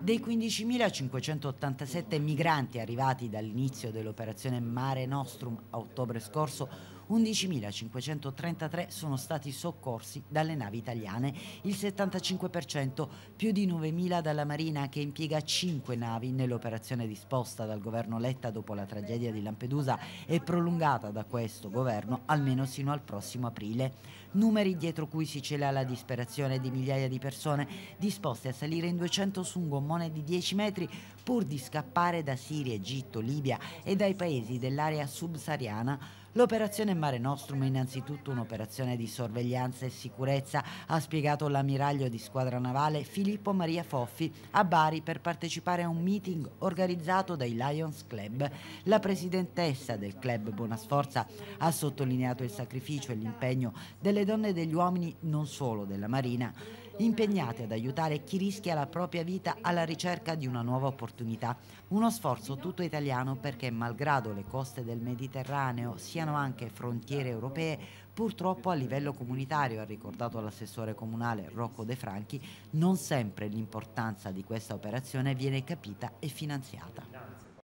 Dei 15.587 migranti arrivati dall'inizio dell'operazione Mare Nostrum a ottobre scorso, 11.533 sono stati soccorsi dalle navi italiane, il 75%, più di 9.000 dalla Marina che impiega 5 navi nell'operazione disposta dal governo Letta dopo la tragedia di Lampedusa e prolungata da questo governo almeno sino al prossimo aprile. Numeri dietro cui si cela la disperazione di migliaia di persone disposte a salire in 200 su un gommone di 10 metri pur di scappare da Siria, Egitto, Libia e dai paesi dell'area subsahariana L'operazione Mare Nostrum è innanzitutto un'operazione di sorveglianza e sicurezza, ha spiegato l'ammiraglio di squadra navale Filippo Maria Foffi a Bari per partecipare a un meeting organizzato dai Lions Club. La presidentessa del club Bonasforza ha sottolineato il sacrificio e l'impegno delle donne e degli uomini, non solo della Marina, impegnate ad aiutare chi rischia la propria vita alla ricerca di una nuova opportunità. Uno sforzo tutto italiano perché, malgrado le coste del Mediterraneo siano siano anche frontiere europee, purtroppo a livello comunitario, ha ricordato l'assessore comunale Rocco De Franchi, non sempre l'importanza di questa operazione viene capita e finanziata.